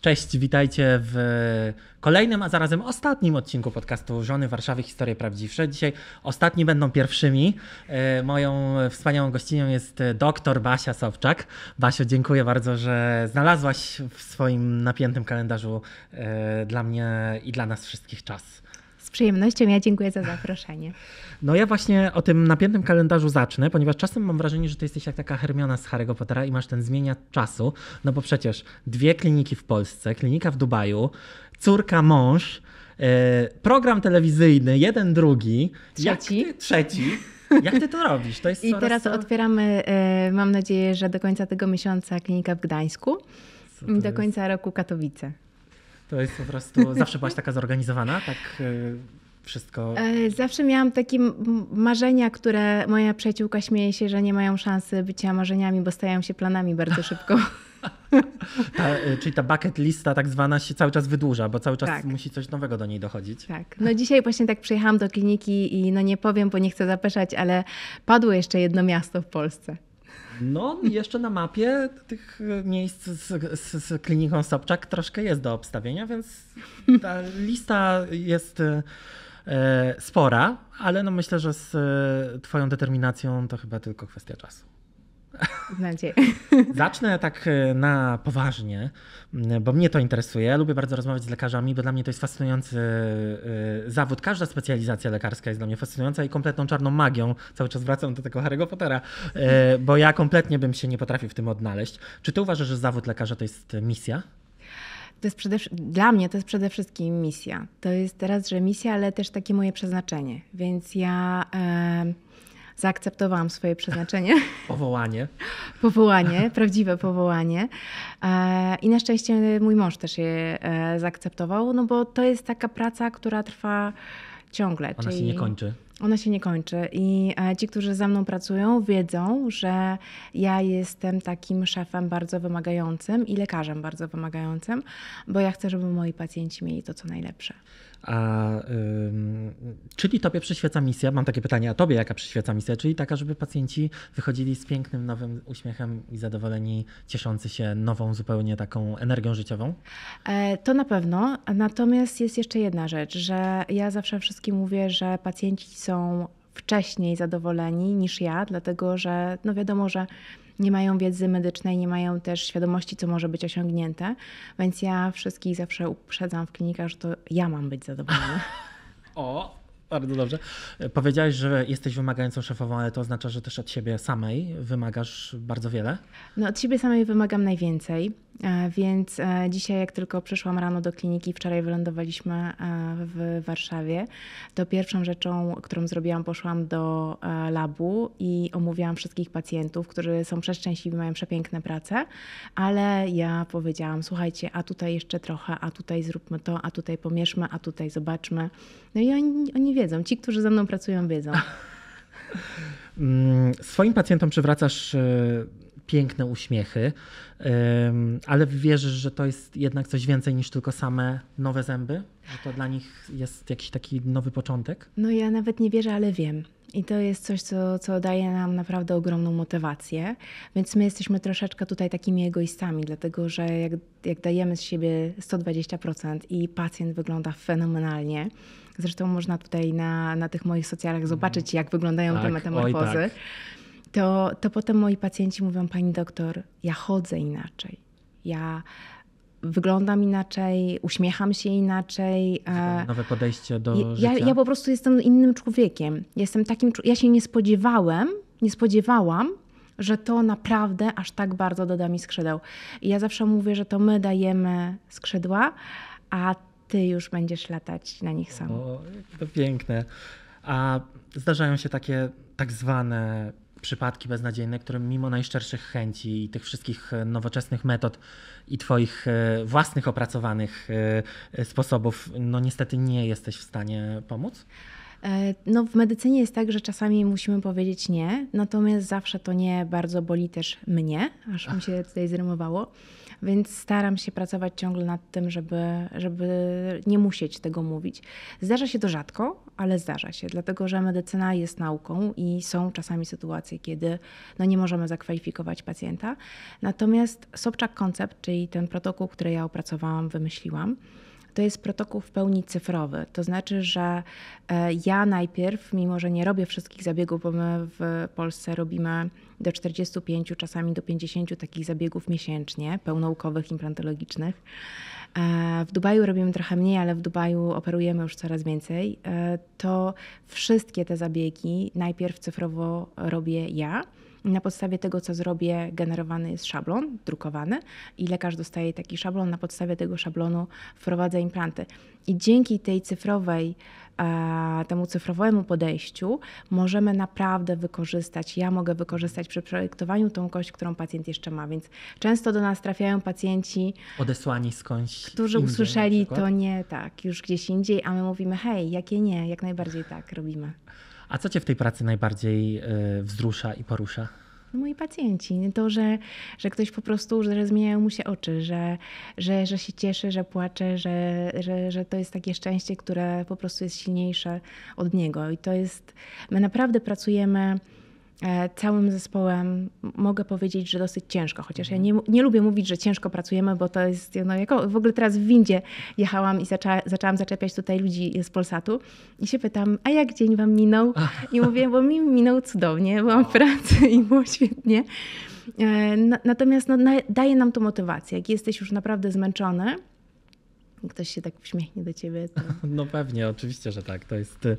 Cześć, witajcie w kolejnym, a zarazem ostatnim odcinku podcastu Żony Warszawy Historie Prawdziwsze. Dzisiaj ostatni będą pierwszymi. E, moją wspaniałą gościnią jest doktor Basia Sobczak. Basio, dziękuję bardzo, że znalazłaś w swoim napiętym kalendarzu e, dla mnie i dla nas wszystkich czas. Z przyjemnością, ja dziękuję za zaproszenie. No ja właśnie o tym napiętym kalendarzu zacznę, ponieważ czasem mam wrażenie, że ty jesteś jak taka Hermiona z Harry'ego Pottera i masz ten zmienia czasu, no bo przecież dwie kliniki w Polsce, klinika w Dubaju, córka, mąż, e, program telewizyjny, jeden, drugi. Trzeci. Ty, trzeci. Jak ty to robisz? To jest I teraz otwieramy, e, mam nadzieję, że do końca tego miesiąca klinika w Gdańsku i do końca roku Katowice. To jest po prostu, zawsze byłaś taka zorganizowana, tak e, wszystko? E, zawsze miałam takie marzenia, które moja przyjaciółka śmieje się, że nie mają szansy bycia marzeniami, bo stają się planami bardzo szybko. ta, e, czyli ta bucket lista tak zwana się cały czas wydłuża, bo cały czas tak. musi coś nowego do niej dochodzić. Tak. No dzisiaj właśnie tak przyjechałam do kliniki i no nie powiem, bo nie chcę zapeszać, ale padło jeszcze jedno miasto w Polsce. No, jeszcze na mapie tych miejsc z, z, z kliniką Sobczak troszkę jest do obstawienia, więc ta lista jest e, spora, ale no myślę, że z e, Twoją determinacją to chyba tylko kwestia czasu nadzieję. Zacznę tak e, na poważnie, bo mnie to interesuje. lubię bardzo rozmawiać z lekarzami, bo dla mnie to jest fascynujący e, e, zawód. Każda specjalizacja lekarska jest dla mnie fascynująca i kompletną czarną magią. Cały czas wracam do tego Harry'ego Pottera, bo ja kompletnie bym się nie potrafił w tym odnaleźć. Czy ty uważasz, że zawód lekarza to jest misja? To jest przede, dla mnie to jest przede wszystkim misja. To jest teraz, że misja, ale też takie moje przeznaczenie. Więc ja. Yy zaakceptowałam swoje przeznaczenie. Powołanie. powołanie, prawdziwe powołanie. E, I na szczęście mój mąż też je e, zaakceptował, no bo to jest taka praca, która trwa ciągle. Ona się nie kończy. Ona się nie kończy i e, ci, którzy ze mną pracują, wiedzą, że ja jestem takim szefem bardzo wymagającym i lekarzem bardzo wymagającym, bo ja chcę, żeby moi pacjenci mieli to, co najlepsze. A, ym, czyli Tobie przyświeca misja, mam takie pytanie, a Tobie jaka przyświeca misja? Czyli taka, żeby pacjenci wychodzili z pięknym, nowym uśmiechem i zadowoleni, cieszący się nową, zupełnie taką energią życiową? E, to na pewno. Natomiast jest jeszcze jedna rzecz, że ja zawsze wszystkim mówię, że pacjenci są wcześniej zadowoleni niż ja, dlatego że no wiadomo, że nie mają wiedzy medycznej, nie mają też świadomości, co może być osiągnięte. Więc ja wszystkich zawsze uprzedzam w klinikach, że to ja mam być zadowolona. O, bardzo dobrze. Powiedziałeś, że jesteś wymagającą szefową, ale to oznacza, że też od siebie samej wymagasz bardzo wiele? No, od siebie samej wymagam najwięcej, e, więc e, dzisiaj, jak tylko przyszłam rano do kliniki, wczoraj wylądowaliśmy e, w Warszawie, to pierwszą rzeczą, którą zrobiłam, poszłam do labu i omówiłam wszystkich pacjentów, którzy są przeszczęśliwi, mają przepiękne prace, ale ja powiedziałam, słuchajcie, a tutaj jeszcze trochę, a tutaj zróbmy to, a tutaj pomierzmy, a tutaj zobaczmy. No i oni, oni wiedzą. Ci, którzy ze mną pracują, wiedzą. Mm, swoim pacjentom przywracasz e, piękne uśmiechy, ale wierzysz, że to jest jednak coś więcej niż tylko same nowe zęby? Że to dla nich jest jakiś taki nowy początek? No ja nawet nie wierzę, ale wiem. I to jest coś, co, co daje nam naprawdę ogromną motywację. Więc my jesteśmy troszeczkę tutaj takimi egoistami, dlatego że jak, jak dajemy z siebie 120% i pacjent wygląda fenomenalnie, zresztą można tutaj na, na tych moich socjalach mhm. zobaczyć, jak wyglądają tak, te metamorfozy, tak. to, to potem moi pacjenci mówią, pani doktor, ja chodzę inaczej. Ja wyglądam inaczej, uśmiecham się inaczej. E, nowe podejście do ja, życia. Ja po prostu jestem innym człowiekiem. Jestem takim, ja się nie spodziewałem, nie spodziewałam, że to naprawdę aż tak bardzo doda mi skrzydeł. I ja zawsze mówię, że to my dajemy skrzydła, a ty już będziesz latać na nich sam. O, to piękne. A zdarzają się takie tak zwane przypadki beznadziejne, którym mimo najszczerszych chęci i tych wszystkich e, nowoczesnych metod i Twoich e, własnych opracowanych e, sposobów, no niestety nie jesteś w stanie pomóc? No, w medycynie jest tak, że czasami musimy powiedzieć nie, natomiast zawsze to nie bardzo boli też mnie, aż mi się tutaj zrymowało. Więc staram się pracować ciągle nad tym, żeby, żeby nie musieć tego mówić. Zdarza się to rzadko, ale zdarza się, dlatego że medycyna jest nauką i są czasami sytuacje, kiedy no, nie możemy zakwalifikować pacjenta. Natomiast Sobczak Koncept, czyli ten protokół, który ja opracowałam, wymyśliłam, to jest protokół w pełni cyfrowy. To znaczy, że e, ja najpierw, mimo że nie robię wszystkich zabiegów, bo my w Polsce robimy do 45, czasami do 50 takich zabiegów miesięcznie, pełnoukowych, implantologicznych. E, w Dubaju robimy trochę mniej, ale w Dubaju operujemy już coraz więcej. E, to wszystkie te zabiegi najpierw cyfrowo robię ja na podstawie tego, co zrobię, generowany jest szablon, drukowany i lekarz dostaje taki szablon. Na podstawie tego szablonu wprowadza implanty. I dzięki tej cyfrowej, e, temu cyfrowemu podejściu możemy naprawdę wykorzystać, ja mogę wykorzystać przy projektowaniu tą kość, którą pacjent jeszcze ma. Więc często do nas trafiają pacjenci odesłani skądś, którzy indziej, usłyszeli to nie tak, już gdzieś indziej, a my mówimy hej, jakie nie, jak najbardziej tak robimy. A co Cię w tej pracy najbardziej e, wzrusza i porusza? No, moi pacjenci. To, że, że ktoś po prostu, że zmieniają mu się oczy, że, że, że się cieszy, że płacze, że, że, że to jest takie szczęście, które po prostu jest silniejsze od niego. I to jest, my naprawdę pracujemy E, całym zespołem mogę powiedzieć, że dosyć ciężko, chociaż ja mhm. nie, nie lubię mówić, że ciężko pracujemy, bo to jest, no jako, w ogóle teraz w windzie jechałam i zaczę, zaczęłam zaczepiać tutaj ludzi z Polsatu i się pytam, a jak dzień wam minął? I mówię, bo mi minął cudownie, bo mam pracę i było świetnie. E, natomiast no, daje nam to motywację. Jak jesteś już naprawdę zmęczony, ktoś się tak uśmiechnie do ciebie. To... No pewnie, oczywiście, że tak. To jest y,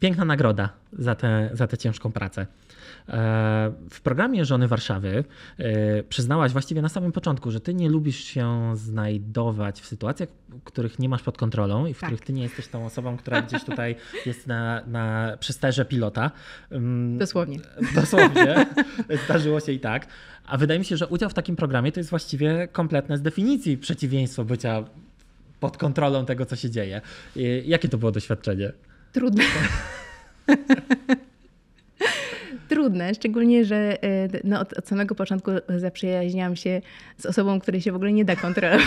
piękna nagroda za tę za ciężką pracę. E, w programie Żony Warszawy y, przyznałaś właściwie na samym początku, że ty nie lubisz się znajdować w sytuacjach, których nie masz pod kontrolą i w tak. których ty nie jesteś tą osobą, która gdzieś tutaj jest na, na przysterze pilota. Mm, Dosłownie. Dosłownie. Zdarzyło się i tak. A wydaje mi się, że udział w takim programie to jest właściwie kompletne z definicji przeciwieństwo bycia pod kontrolą tego, co się dzieje. Jakie to było doświadczenie? Trudne. Trudne, szczególnie, że e, no, od, od, samego początku zaprzyjaźniałam się z osobą, której się w ogóle nie da kontrolować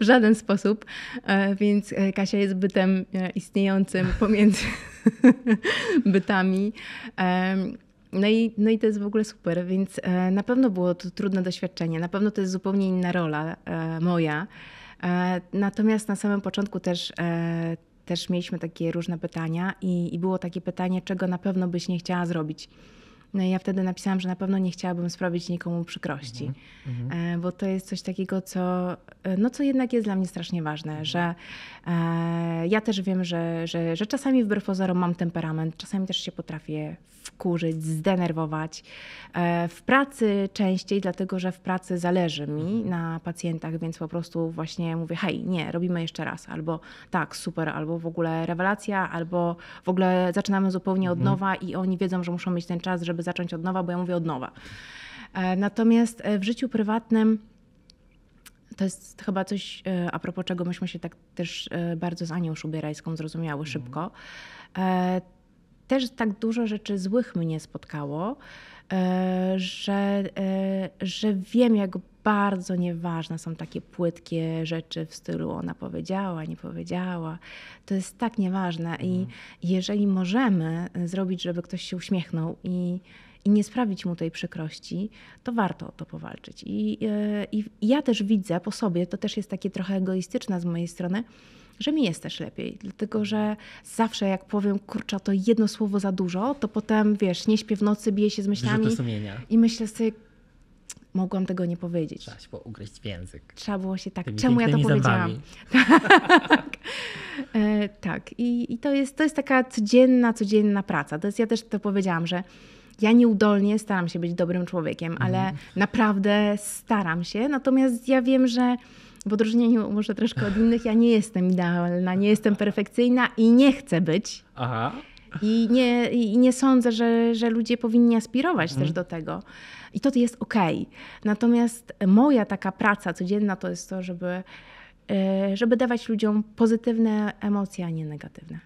w żaden sposób, e, więc e, Kasia jest bytem istniejącym pomiędzy bytami. No i, no i to jest w ogóle super, więc na pewno było to trudne doświadczenie, na pewno to jest zupełnie inna rola moja. E, natomiast na samym początku też, e, też mieliśmy takie różne pytania i, i było takie pytanie, czego na pewno byś nie chciała zrobić. No ja wtedy napisałam, że na pewno nie chciałabym sprawić nikomu przykrości, mhm. mhm. E, bo to jest coś takiego, co, e, no, co jednak jest dla mnie strasznie ważne, mhm. że e, ja też wiem, że, że, że czasami wbrew pozorom mam temperament, czasami też się potrafię wkurzyć, zdenerwować. E, w pracy częściej, dlatego że w pracy zależy mi mhm. na pacjentach, więc po prostu właśnie mówię, hej, nie, robimy jeszcze raz, albo tak, super, albo w ogóle rewelacja, albo w ogóle zaczynamy zupełnie od nowa i oni wiedzą, że muszą mieć ten czas, żeby zacząć od nowa, bo ja mówię od nowa. E, natomiast e, w życiu prywatnym to jest chyba coś, e, a propos czego myśmy się tak też bardzo z Anią Szubierajską zrozumiały mhm. szybko. Też tak dużo rzeczy złych mnie spotkało. E, że, e, że wiem, jak bardzo nieważne są takie płytkie rzeczy w stylu ona powiedziała, nie powiedziała. To jest tak nieważne mhm. i jeżeli możemy e, zrobić, żeby ktoś się uśmiechnął i, i nie sprawić mu tej przykrości, to warto o to powalczyć. I, i ja też widzę po sobie, to też jest takie trochę egoistyczne z mojej strony, że mi jest też lepiej, dlatego że zawsze jak powiem, kurczę, to jedno słowo za dużo, to potem, wiesz, nie śpię w nocy, biję się z myślami i myślę sobie, mogłam tego nie powiedzieć. Trzeba się było ugryźć w język. Trzeba było się tak, Tymi czemu ja to powiedziałam? tak, e, tak. I, i to, jest, to jest taka codzienna, codzienna praca. To jest, ja też to powiedziałam, że ja nieudolnie staram się być dobrym człowiekiem, ale mhm. naprawdę staram się. Natomiast ja wiem, że w odróżnieniu może troszkę od innych, ja nie jestem idealna, nie jestem perfekcyjna i nie chcę być. Aha. I nie, i nie sądzę, że, że ludzie powinni aspirować mhm. też do tego. I to jest ok. Natomiast moja taka praca codzienna to jest to, żeby, e, żeby dawać ludziom pozytywne emocje, a nie negatywne.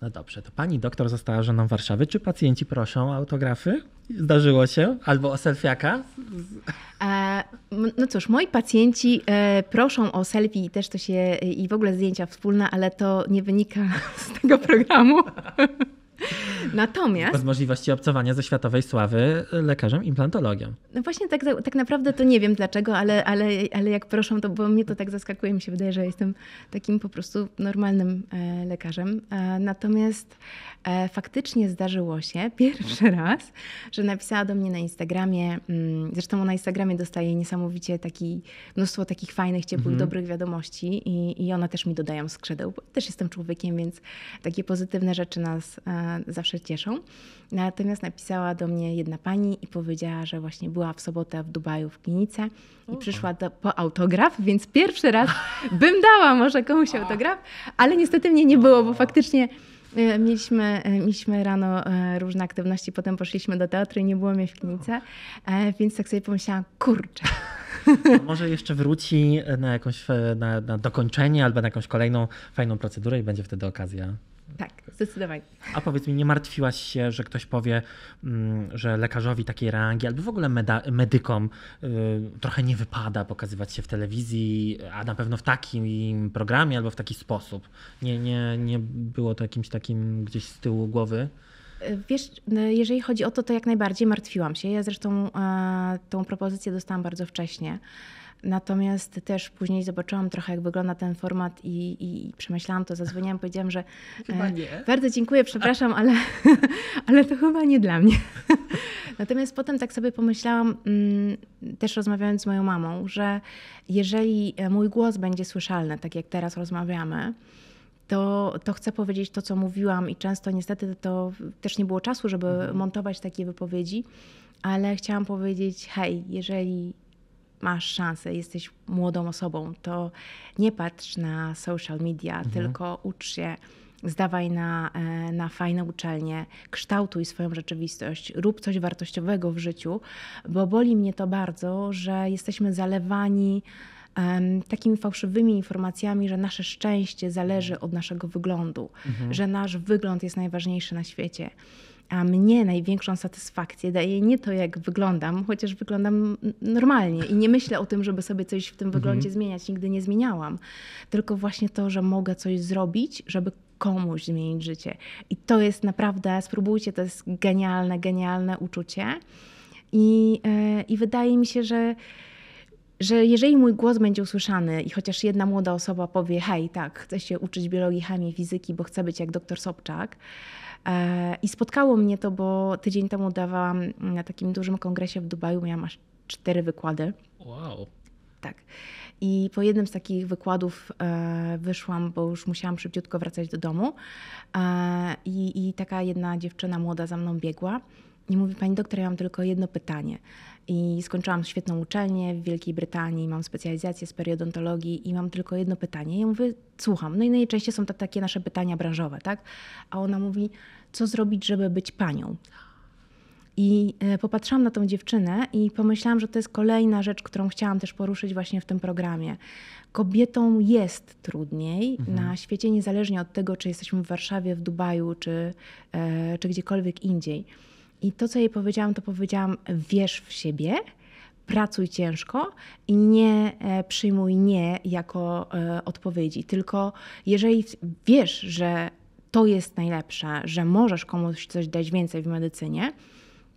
No dobrze, to pani doktor została żoną Warszawy. Czy pacjenci proszą o autografy? Zdarzyło się? Albo o selfiaka? E, no cóż, moi pacjenci e, proszą o selfie i też to się i w ogóle zdjęcia wspólne, ale to nie wynika z tego programu. Natomiast... Bez możliwości obcowania ze światowej sławy lekarzem implantologiem. No właśnie tak, tak naprawdę to nie wiem dlaczego, ale, ale, ale jak proszą, to bo mnie to tak zaskakuje, mi się wydaje, że jestem takim po prostu normalnym e, lekarzem. E, natomiast e, faktycznie zdarzyło się pierwszy raz, że napisała do mnie na Instagramie, mm, zresztą na Instagramie dostaje niesamowicie taki, mnóstwo takich fajnych, ciepłych, mhm. dobrych wiadomości i, i ona też mi dodają skrzydeł, też jestem człowiekiem, więc takie pozytywne rzeczy nas zawsze cieszą. Natomiast napisała do mnie jedna pani i powiedziała, że właśnie była w sobotę w Dubaju w klinice i przyszła do, po autograf, więc pierwszy raz bym dała może komuś autograf, ale niestety mnie nie było, bo faktycznie e, Mieliśmy, e, mieliśmy rano e, różne aktywności, potem poszliśmy do teatru i nie było mnie w klinice, więc tak sobie pomyślałam, kurczę. może jeszcze wróci na jakąś na, na dokończenie albo na jakąś kolejną fajną procedurę i będzie wtedy okazja tak, zdecydowanie. A powiedz mi, nie martwiłaś się, że ktoś powie, mm, że lekarzowi takiej rangi albo w ogóle medykom y, trochę nie wypada pokazywać się w telewizji, a na pewno w takim programie albo w taki sposób. Nie, nie, nie było to jakimś takim gdzieś z tyłu głowy? E, wiesz, no, jeżeli chodzi o to, to jak najbardziej martwiłam się. Ja zresztą e, tą propozycję dostałam bardzo wcześnie. Natomiast też później zobaczyłam trochę, jak wygląda ten format i, i, i przemyślałam to, zadzwoniłam, powiedziałam, że chyba e, nie. bardzo dziękuję, przepraszam, ale, ale to chyba nie dla mnie. Natomiast potem tak sobie pomyślałam, mm, też rozmawiając z moją mamą, że jeżeli e, mój głos będzie słyszalny, tak jak teraz rozmawiamy, to, to chcę powiedzieć to, co mówiłam, i często niestety to też nie było czasu, żeby mhm. montować takie wypowiedzi, ale chciałam powiedzieć: hej, jeżeli masz szansę, jesteś młodą osobą, to nie patrz na social media, mhm. tylko ucz się zdawaj na, e, na fajne uczelnie, kształtuj swoją rzeczywistość, rób coś wartościowego w życiu, bo boli mnie to bardzo, że jesteśmy zalewani um, takimi fałszywymi informacjami, że nasze szczęście zależy mhm. od naszego wyglądu, mhm. że nasz wygląd jest najważniejszy na świecie. A mnie największą satysfakcję daje nie to, jak wyglądam, chociaż wyglądam normalnie i nie myślę o tym, żeby sobie coś w tym wyglądzie mhm. zmieniać. Nigdy nie zmieniałam. Tylko właśnie to, że mogę coś zrobić, żeby komuś zmienić życie. I to jest naprawdę, spróbujcie, to jest genialne, genialne uczucie. I, yy, i wydaje mi się, że że jeżeli mój głos będzie usłyszany i chociaż jedna młoda osoba powie, hej, tak, chcę się uczyć biologii, chemii, fizyki, bo chcę być jak doktor Sobczak, E, I spotkało mnie to, bo tydzień temu dawałam na takim dużym kongresie w Dubaju, miałam aż cztery wykłady. Wow. Tak. I po jednym z takich wykładów e, wyszłam, bo już musiałam szybciutko wracać do domu. E, i, I taka jedna dziewczyna młoda za mną biegła i mówi: Pani doktor, ja mam tylko jedno pytanie. I skończyłam świetną uczelnię w Wielkiej Brytanii, mam specjalizację z periodontologii i mam tylko jedno pytanie. Ja mówię, słucham. No i najczęściej są to takie nasze pytania branżowe, tak? A ona mówi, co zrobić, żeby być panią? I e, popatrzyłam na tą dziewczynę i pomyślałam, że to jest kolejna rzecz, którą chciałam też poruszyć właśnie w tym programie. Kobietom jest trudniej mhm. na świecie, niezależnie od tego, czy jesteśmy w Warszawie, w Dubaju, czy, e, czy gdziekolwiek indziej. I to, co jej powiedziałam, to powiedziałam: wierz w siebie, pracuj ciężko i nie e, przyjmuj nie jako e, odpowiedzi. Tylko jeżeli wiesz, że to jest najlepsze, że możesz komuś coś dać więcej w medycynie,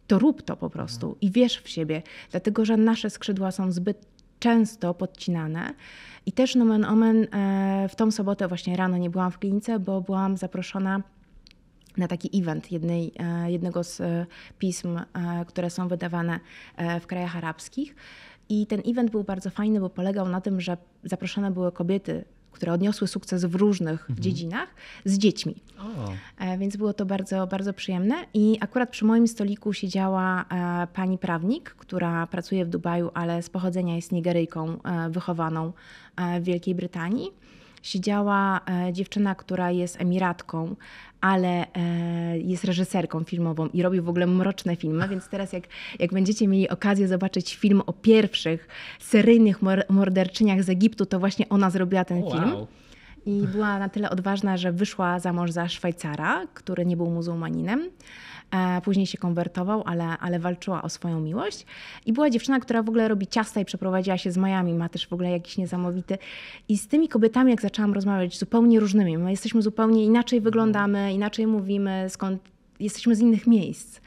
to rób to po prostu i wierz w siebie, dlatego że nasze skrzydła są zbyt często podcinane. I też nomen omen e, w tą sobotę właśnie rano nie byłam w klinice, bo byłam zaproszona na taki event jednej, e, jednego z e, pism, e, które są wydawane w krajach arabskich. I ten event był bardzo fajny, bo polegał na tym, że zaproszone były kobiety które odniosły sukces w różnych mhm. dziedzinach, z dziećmi. O. Więc było to bardzo, bardzo przyjemne. I akurat przy moim stoliku siedziała pani prawnik, która pracuje w Dubaju, ale z pochodzenia jest Nigeryjką wychowaną w Wielkiej Brytanii siedziała e, dziewczyna, która jest emiratką, ale e, jest reżyserką filmową i robi w ogóle mroczne filmy, więc teraz jak, jak będziecie mieli okazję zobaczyć film o pierwszych seryjnych morderczyniach z Egiptu, to właśnie ona zrobiła ten wow. film. I była na tyle odważna, że wyszła za mąż za Szwajcara, który nie był muzułmaninem. E, później się konwertował, ale, ale walczyła o swoją miłość. I była dziewczyna, która w ogóle robi ciasta i przeprowadziła się z Miami. Ma też w ogóle jakiś niesamowity. I z tymi kobietami, jak zaczęłam rozmawiać, zupełnie różnymi. My jesteśmy zupełnie inaczej mhm. wyglądamy, inaczej mówimy, skąd jesteśmy z innych miejsc.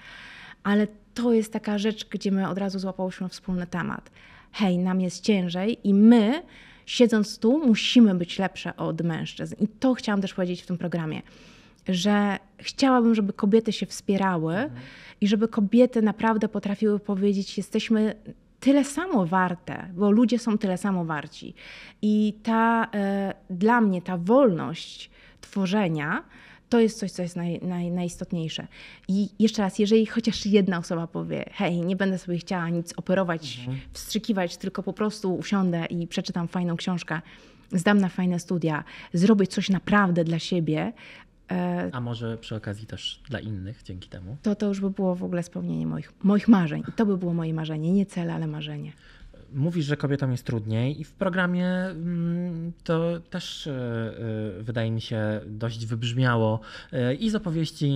Ale to jest taka rzecz, gdzie my od razu złapałyśmy wspólny temat. Hej, nam jest ciężej i my siedząc tu, musimy być lepsze od mężczyzn. I to chciałam też powiedzieć w tym programie, że chciałabym, żeby kobiety się wspierały mhm. i żeby kobiety naprawdę potrafiły powiedzieć: Jesteśmy tyle samo warte, bo ludzie są tyle samo warci. I ta e, dla mnie ta wolność tworzenia to jest coś, co jest naj, naj, najistotniejsze. I jeszcze raz, jeżeli chociaż jedna osoba powie, hej, nie będę sobie chciała nic operować, mhm. wstrzykiwać, tylko po prostu usiądę i przeczytam fajną książkę, zdam na fajne studia, zrobię coś naprawdę dla siebie. E, A może przy okazji też dla innych dzięki temu? To to już by było w ogóle spełnienie moich, moich marzeń. I to by było moje marzenie, nie cel, ale marzenie mówisz, że kobietom jest trudniej i w programie mm, to też e, e, wydaje mi się dość wybrzmiało e, i z opowieści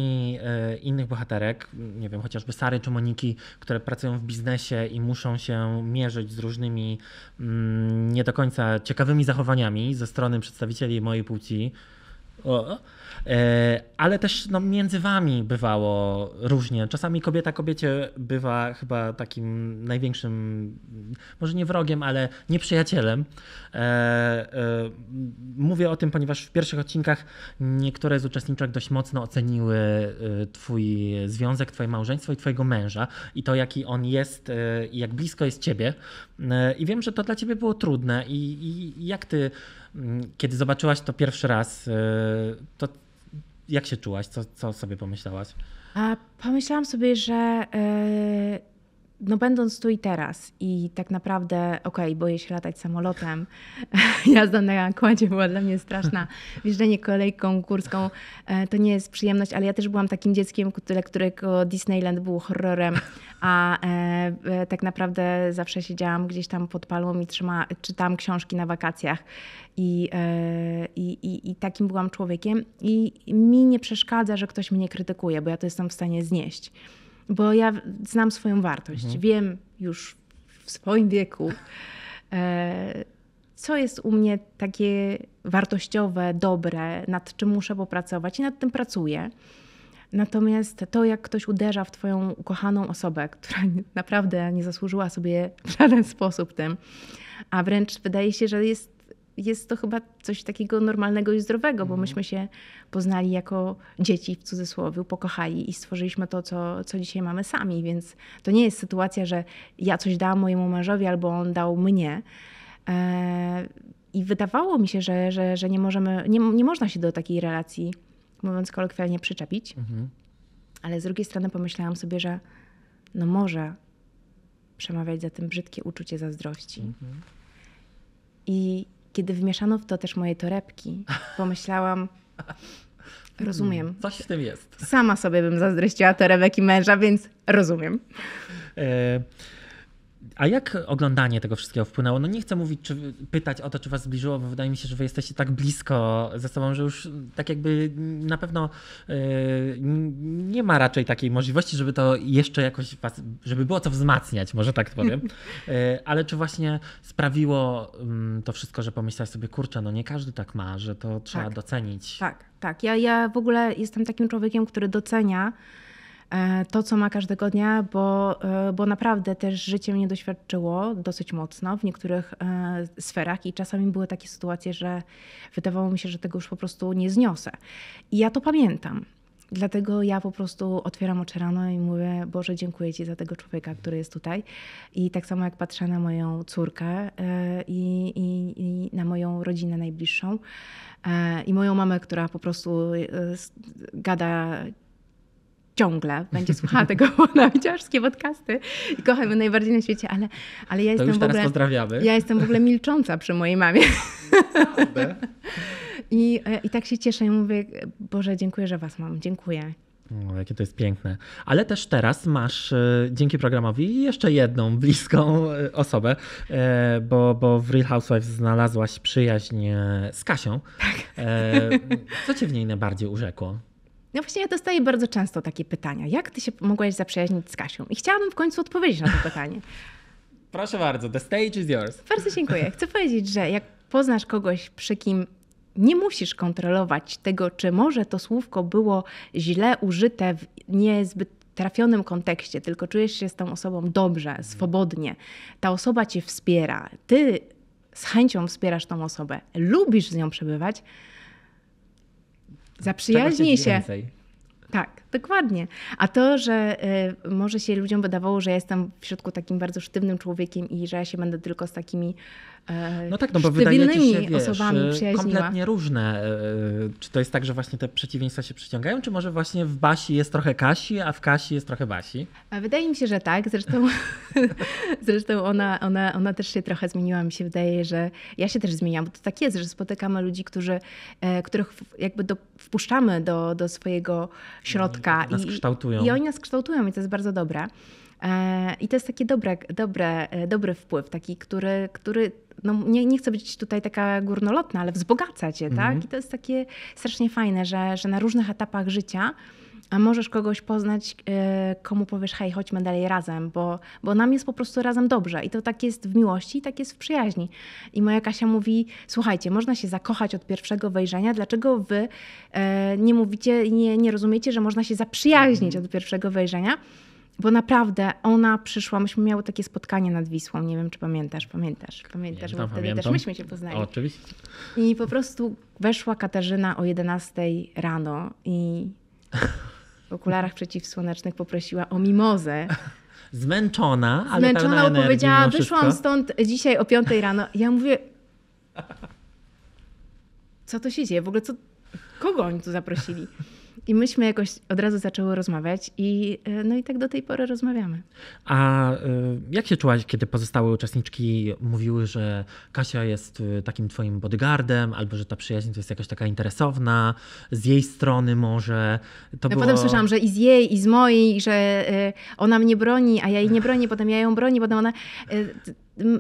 innych bohaterek, mm, nie wiem, chociażby Sary czy Moniki, które pracują w biznesie i muszą się mierzyć z różnymi mm, nie do końca ciekawymi zachowaniami ze strony przedstawicieli mojej płci, o. E, ale też no, między wami bywało różnie. Czasami kobieta kobiecie bywa chyba takim największym, może nie wrogiem, ale nieprzyjacielem. E, e, mówię o tym, ponieważ w pierwszych odcinkach niektóre z uczestniczek dość mocno oceniły twój związek, twoje małżeństwo i twojego męża i to, jaki on jest i jak blisko jest ciebie. I wiem, że to dla ciebie było trudne i, i jak ty Mm, kiedy zobaczyłaś to pierwszy raz, y, to jak się czułaś? Co, co sobie pomyślałaś? A pomyślałam sobie, że y, no będąc tu i teraz i tak naprawdę, okej, okay, boję się latać samolotem, jazda na kładzie była dla mnie straszna, wjeżdżanie kolejką górską, e, to nie jest przyjemność, ale ja też byłam takim dzieckiem, dla którego Disneyland był horrorem, a e, e, tak naprawdę zawsze siedziałam gdzieś tam pod palą i trzyma, czytałam książki na wakacjach i, e, i, i takim byłam człowiekiem i mi nie przeszkadza, że ktoś mnie krytykuje, bo ja to jestem w stanie znieść bo ja znam swoją wartość. Mhm. Wiem już w swoim wieku, e, co jest u mnie takie wartościowe, dobre, nad czym muszę popracować i nad tym pracuję. Natomiast to, jak ktoś uderza w Twoją ukochaną osobę, która naprawdę nie zasłużyła sobie w żaden sposób tym, a wręcz wydaje się, że jest jest to chyba coś takiego normalnego i zdrowego, bo mhm. myśmy się poznali jako dzieci w cudzysłowie, pokochali i stworzyliśmy to, co, co dzisiaj mamy sami, więc to nie jest sytuacja, że ja coś dałam mojemu mężowi albo on dał mnie. E, I wydawało mi się, że, że, że nie, możemy, nie, nie można się do takiej relacji, mówiąc kolokwialnie, przyczepić. Mhm. Ale z drugiej strony pomyślałam sobie, że no może przemawiać za tym brzydkie uczucie zazdrości. Mhm. I kiedy wymieszano w to też moje torebki, pomyślałam, rozumiem. Coś w tym jest. Sama sobie bym zazdrościła torebek i męża, więc rozumiem. E a jak oglądanie tego wszystkiego wpłynęło? No nie chcę mówić, czy, pytać o to, czy was zbliżyło, bo wydaje mi się, że wy jesteście tak blisko ze sobą, że już tak jakby na pewno yy, nie ma raczej takiej możliwości, żeby to jeszcze jakoś was, żeby było co wzmacniać, może tak powiem. Yy, ale czy właśnie sprawiło yy, to wszystko, że pomyślałeś sobie, kurczę, no nie każdy tak ma, że to trzeba tak, docenić. Tak, tak. Ja, ja w ogóle jestem takim człowiekiem, który docenia E, to, co ma każdego dnia, bo, e, bo naprawdę też życie mnie doświadczyło dosyć mocno w niektórych e, sferach i czasami były takie sytuacje, że wydawało mi się, że tego już po prostu nie zniosę. I ja to pamiętam. Dlatego ja po prostu otwieram oczy rano i mówię: Boże, dziękuję Ci za tego człowieka, który jest tutaj. I tak samo jak patrzę na moją córkę i, i, i na moją rodzinę najbliższą i moją mamę, która po prostu gada ciągle będzie słuchała tego ona widziarskie podcasty i kochamy najbardziej na świecie, ale, ale ja to jestem w ogóle... pozdrawiamy. Ja jestem w ogóle milcząca przy mojej mamie. I, e, I tak się cieszę i mówię, Boże, dziękuję, że was mam, dziękuję. O, jakie to jest piękne. Ale też teraz masz e, dzięki programowi jeszcze jedną bliską e, osobę, bo, bo w Real Housewives znalazłaś przyjaźń z Kasią. Tak. Co cię w niej najbardziej urzekło? No właśnie ja dostaję bardzo często takie pytania. Jak ty się mogłaś zaprzyjaźnić z Kasią? I chciałabym w końcu odpowiedzieć na to pytanie. Proszę bardzo, the stage is yours. Bardzo dziękuję. Chcę powiedzieć, że jak poznasz kogoś, przy kim nie musisz kontrolować tego, czy może to słówko było źle użyte w niezbyt trafionym kontekście, tylko czujesz się z tą osobą dobrze, swobodnie. Ta osoba cię wspiera. Ty z chęcią wspierasz tą osobę, lubisz z nią przebywać Zaprzyjaźnij się. Więcej. Tak, dokładnie. A to, że y, może się ludziom wydawało, że ja jestem w środku takim bardzo sztywnym człowiekiem i że ja się będę tylko z takimi E, no tak, no bo wydaje ci się, wiesz, osobami kompletnie różne. E, czy to jest tak, że właśnie te przeciwieństwa się przyciągają, czy może właśnie w Basi jest trochę Kasi, a w Kasi jest trochę Basi? E, wydaje mi się, że tak. Zresztą, zresztą ona, ona, ona też się trochę zmieniła. Mi się wydaje, że ja się też zmieniam, bo to tak jest, że spotykamy ludzi, którzy, których jakby do, wpuszczamy do, do swojego środka. No, i, nas i, kształtują. I oni nas kształtują i to jest bardzo dobre. E, I to jest taki dobre, dobre, e, dobry wpływ, taki, który, który no nie, nie chcę być tutaj taka górnolotna, ale wzbogaca cię, tak? mhm. tak? I to jest takie strasznie fajne, że, że na różnych etapach życia możesz kogoś poznać, e, komu powiesz, hej, chodźmy dalej razem, bo, bo nam jest po prostu razem dobrze. I to tak jest w miłości, i tak jest w przyjaźni. I moja Kasia mówi, słuchajcie, można się zakochać od pierwszego wejrzenia, dlaczego wy nie mówicie, nie, nie rozumiecie, że można się zaprzyjaźnić mhm. od pierwszego wejrzenia? bo naprawdę ona przyszła, myśmy miały takie spotkanie nad Wisłą, nie wiem czy pamiętasz, pamiętasz, pamiętasz, pamiętam, bo wtedy pamiętam. też myśmy się poznali. oczywiście. I po prostu weszła Katarzyna o 11 rano i w okularach przeciwsłonecznych poprosiła o mimozę. Zmęczona, ale Zmęczona pełna energii, powiedziała, wyszłam stąd dzisiaj o 5 rano. Ja mówię, co to się dzieje, w ogóle co, kogo oni tu zaprosili? I myśmy jakoś od razu zaczęły rozmawiać i, e, no i tak do tej pory rozmawiamy. A e, jak się czułaś, kiedy pozostałe uczestniczki mówiły, że Kasia jest e, takim twoim bodyguardem, albo że ta przyjaźń to jest jakaś taka interesowna, z jej strony może? To no było... potem słyszałam, że i z jej, i z mojej, że ona mnie broni, a ja jej nie broni, potem ja ją broni, potem ona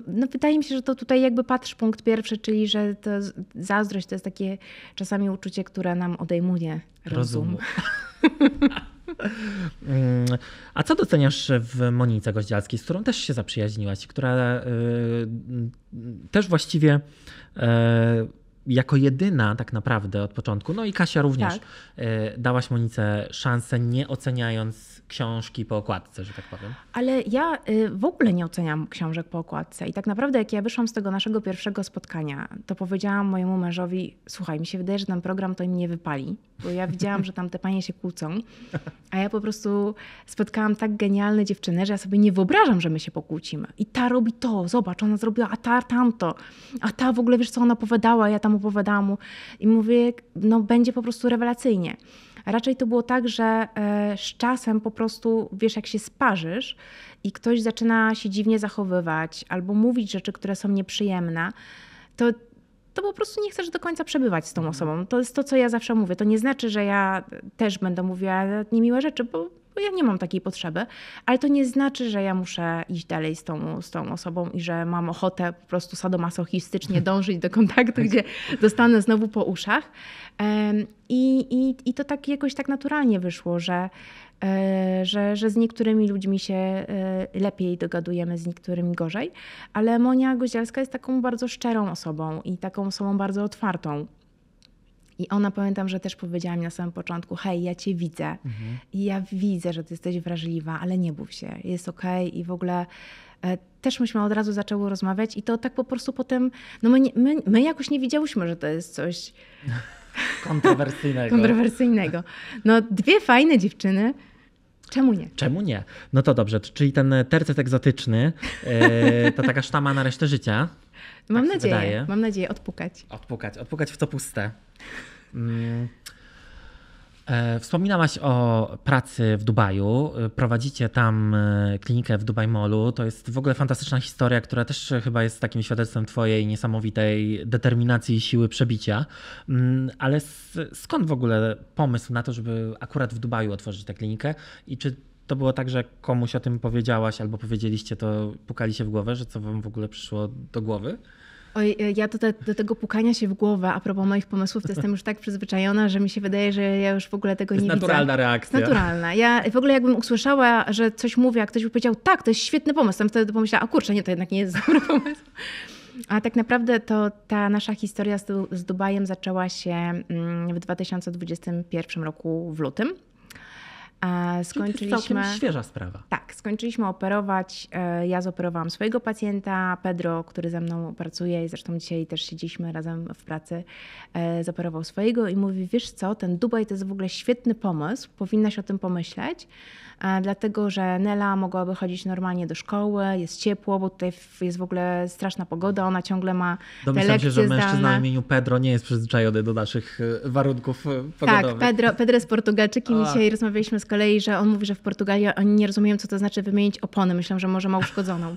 no wydaje mi się, że to tutaj jakby patrz punkt pierwszy, czyli że to zazdrość to jest takie czasami uczucie, które nam odejmuje rozum. rozum. Mm, a co doceniasz w Monice Goździalskiej, z którą też się zaprzyjaźniłaś, która yy, też właściwie yy, jako jedyna tak naprawdę od początku, no i Kasia również, tak. E, dałaś Monice szansę, nie oceniając książki po okładce, że tak powiem. Ale ja y, w ogóle nie oceniam książek po okładce. I tak naprawdę, jak ja wyszłam z tego naszego pierwszego spotkania, to powiedziałam mojemu mężowi: Słuchaj, mi się wydaje, że ten program to im nie wypali, bo ja widziałam, że tam te panie się kłócą. A ja po prostu spotkałam tak genialne dziewczyny, że ja sobie nie wyobrażam, że my się pokłócimy. I ta robi to, zobacz, ona zrobiła, a ta tamto. A ta w ogóle wiesz, co ona opowiadała, ja tam opowiadałam mu. I mówię: No, będzie po prostu rewelacyjnie. Raczej to było tak, że e, z czasem po prostu wiesz, jak się sparzysz i ktoś zaczyna się dziwnie zachowywać albo mówić rzeczy, które są nieprzyjemne, to, to po prostu nie chcesz do końca przebywać z tą mhm. osobą. To jest to, co ja zawsze mówię. To nie znaczy, że ja też będę mówiła niemiłe rzeczy, bo bo ja nie mam takiej potrzeby, ale to nie znaczy, że ja muszę iść dalej z tą, z tą osobą i że mam ochotę po prostu sadomasochistycznie dążyć do kontaktu, tak. gdzie dostanę znowu po uszach. I, i, i to tak jakoś tak naturalnie wyszło, że, e, że, że z niektórymi ludźmi się e, lepiej dogadujemy, z niektórymi gorzej, ale Monia Goździelska jest taką bardzo szczerą osobą i taką osobą bardzo otwartą. I ona pamiętam, że też powiedziała mi na samym początku: Hej, ja cię widzę mhm. i ja widzę, że ty jesteś wrażliwa, ale nie bój się, jest okej okay. i w ogóle e, też myśmy od razu zaczęły rozmawiać i to tak po prostu potem, no my, my, my jakoś nie widziałyśmy, że to jest coś kontrowersyjnego. kontrowersyjnego. No dwie fajne dziewczyny, Czemu nie? Czemu nie? No to dobrze, czyli ten tercet egzotyczny, yy, to taka sztama na resztę życia. Mam tak nadzieję, mam nadzieję odpukać. Odpukać, odpukać w co puste. E, wspominałaś o pracy w Dubaju. Prowadzicie tam e, klinikę w Dubai Molu. To jest w ogóle fantastyczna historia, która też chyba jest takim świadectwem Twojej niesamowitej determinacji i siły przebicia. Mm, ale skąd w ogóle pomysł na to, żeby akurat w Dubaju otworzyć tę klinikę? I czy to było tak, że komuś o tym powiedziałaś albo powiedzieliście, to pukali się w głowę, że co Wam w ogóle przyszło do głowy? Oj, e, ja do, te, do, tego pukania się w głowę a propos moich pomysłów, to jestem już tak przyzwyczajona, że mi się wydaje, że ja już w ogóle tego nie naturalna widzę. reakcja. Naturalna. Ja w ogóle jakbym usłyszała, że coś mówię, a ktoś by powiedział, tak, to jest świetny pomysł, to wtedy pomyślała, a kurczę, nie, to jednak nie jest dobry pomysł. A tak naprawdę to ta nasza historia z, z Dubajem zaczęła się mm, w 2021 roku w lutym. A skończyliśmy. To jest świeża sprawa. Tak, skończyliśmy operować. E, ja zoperowałam swojego pacjenta. Pedro, który ze mną pracuje i zresztą dzisiaj też siedzieliśmy razem w pracy, e, zoperował swojego i mówi: Wiesz co, ten Dubaj to jest w ogóle świetny pomysł, powinnaś o tym pomyśleć, e, dlatego że Nela mogłaby chodzić normalnie do szkoły, jest ciepło, bo tutaj jest w ogóle straszna pogoda, ona ciągle ma. Domyślam się, że mężczyzna zdalne. o imieniu Pedro nie jest przyzwyczajony do naszych warunków tak, pogodowych. Tak, Pedro, Pedro jest Portugalczykiem, dzisiaj rozmawialiśmy z z kolei, że on mówi, że w Portugalii oni nie rozumieją, co to znaczy wymienić opony. Myślę, że może ma uszkodzoną.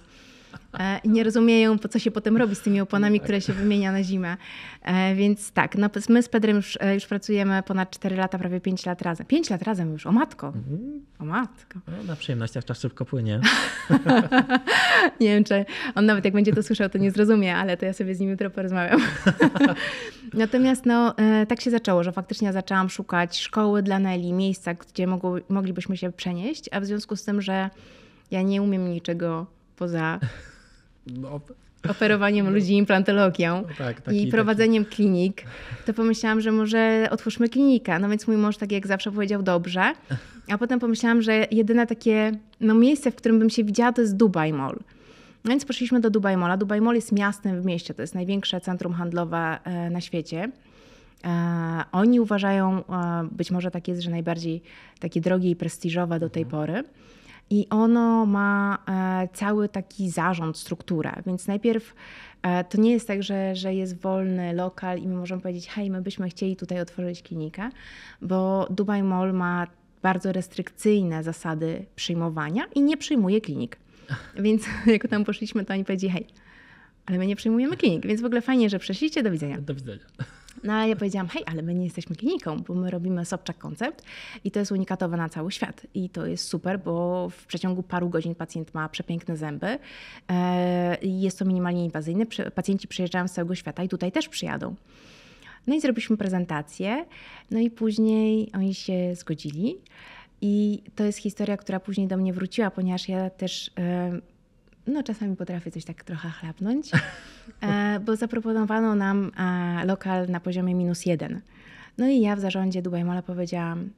E, i nie rozumieją, po co się potem robi z tymi oponami, tak. które się wymienia na zimę. E, więc tak, no, my z Pedrem już, e, już, pracujemy ponad 4 lata, prawie 5 lat razem. 5 lat razem już, o matko. Mhm. O matko. No, na przyjemnościach czas szybko płynie. nie wiem, czy on nawet jak będzie to słyszał, to nie zrozumie, ale to ja sobie z nim jutro porozmawiam. Natomiast no, tak się zaczęło, że faktycznie zaczęłam szukać szkoły dla Neli, miejsca, gdzie mogło, moglibyśmy się przenieść, a w związku z tym, że ja nie umiem niczego poza no. Operowaniem no. ludzi implantologią no tak, taki, i prowadzeniem taki. klinik, to pomyślałam, że może otwórzmy klinikę. No więc mój mąż tak jak zawsze powiedział dobrze, a potem pomyślałam, że jedyne takie no, miejsce, w którym bym się widziała, to jest Dubai Mall. No więc poszliśmy do Dubai Malla. Dubai Mall jest miastem w mieście, to jest największe centrum handlowe e, na świecie. E, oni uważają, e, być może tak jest, że najbardziej takie drogie i prestiżowe do tej mhm. pory i ono ma e, cały taki zarząd, strukturę. Więc najpierw e, to nie jest tak, że, że jest wolny lokal i my możemy powiedzieć, hej, my byśmy chcieli tutaj otworzyć klinikę, bo Dubai Mall ma bardzo restrykcyjne zasady przyjmowania i nie przyjmuje klinik. Więc jak tam poszliśmy, to oni powiedzieli, hej, ale my nie przyjmujemy klinik, więc w ogóle fajnie, że przeszliście, do widzenia. Do widzenia. No ale ja powiedziałam, hej, ale my nie jesteśmy kliniką, bo my robimy Sobczak koncept i to jest unikatowe na cały świat. I to jest super, bo w przeciągu paru godzin pacjent ma przepiękne zęby. E, jest to minimalnie inwazyjne. Pacjenci przyjeżdżają z całego świata i tutaj też przyjadą. No i zrobiliśmy prezentację, no i później oni się zgodzili. I to jest historia, która później do mnie wróciła, ponieważ ja też e, no czasami potrafię coś tak trochę chlapnąć, e, bo zaproponowano nam e, lokal na poziomie minus jeden. No i ja w zarządzie Dubai Mala powiedziałam,